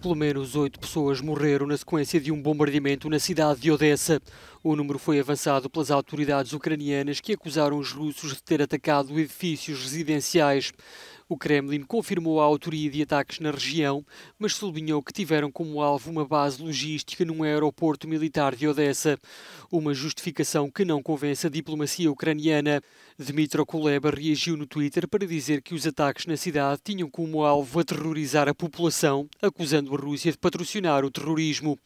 Pelo menos oito pessoas morreram na sequência de um bombardeamento na cidade de Odessa. O número foi avançado pelas autoridades ucranianas que acusaram os russos de ter atacado edifícios residenciais. O Kremlin confirmou a autoria de ataques na região, mas sublinhou que tiveram como alvo uma base logística num aeroporto militar de Odessa, uma justificação que não convence a diplomacia ucraniana. Dmitro Kuleba reagiu no Twitter para dizer que os ataques na cidade tinham como alvo aterrorizar a população, acusando a Rússia de patrocinar o terrorismo.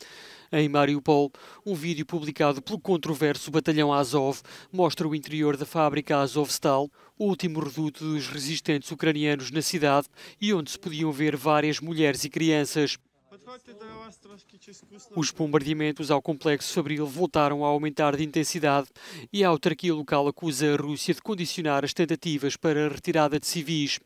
Em Mariupol, um vídeo publicado pelo controverso batalhão Azov mostra o interior da fábrica Azovstal, o último reduto dos resistentes ucranianos na cidade e onde se podiam ver várias mulheres e crianças. Os bombardeamentos ao complexo Fabril voltaram a aumentar de intensidade e a autarquia local acusa a Rússia de condicionar as tentativas para a retirada de civis.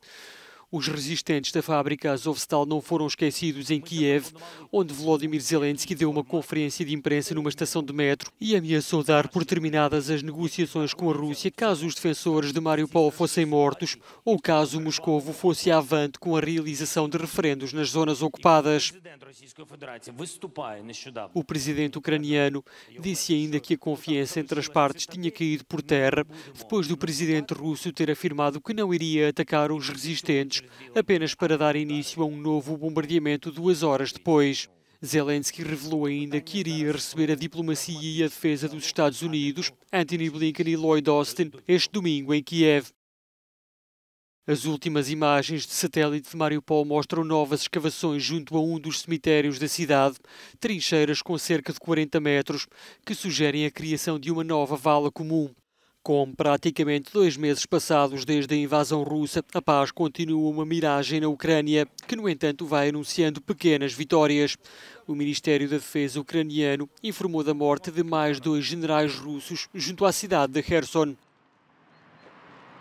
Os resistentes da fábrica Azovstal não foram esquecidos em Kiev, onde Volodymyr Zelensky deu uma conferência de imprensa numa estação de metro e ameaçou dar por terminadas as negociações com a Rússia caso os defensores de Mariupol fossem mortos ou caso Moscou fosse avante com a realização de referendos nas zonas ocupadas. O presidente ucraniano disse ainda que a confiança entre as partes tinha caído por terra depois do presidente russo ter afirmado que não iria atacar os resistentes apenas para dar início a um novo bombardeamento duas horas depois. Zelensky revelou ainda que iria receber a diplomacia e a defesa dos Estados Unidos, Antony Blinken e Lloyd Austin, este domingo em Kiev. As últimas imagens de satélite de Mariupol mostram novas escavações junto a um dos cemitérios da cidade, trincheiras com cerca de 40 metros, que sugerem a criação de uma nova vala comum. Com praticamente dois meses passados desde a invasão russa, a paz continua uma miragem na Ucrânia, que, no entanto, vai anunciando pequenas vitórias. O Ministério da Defesa ucraniano informou da morte de mais dois generais russos junto à cidade de Kherson.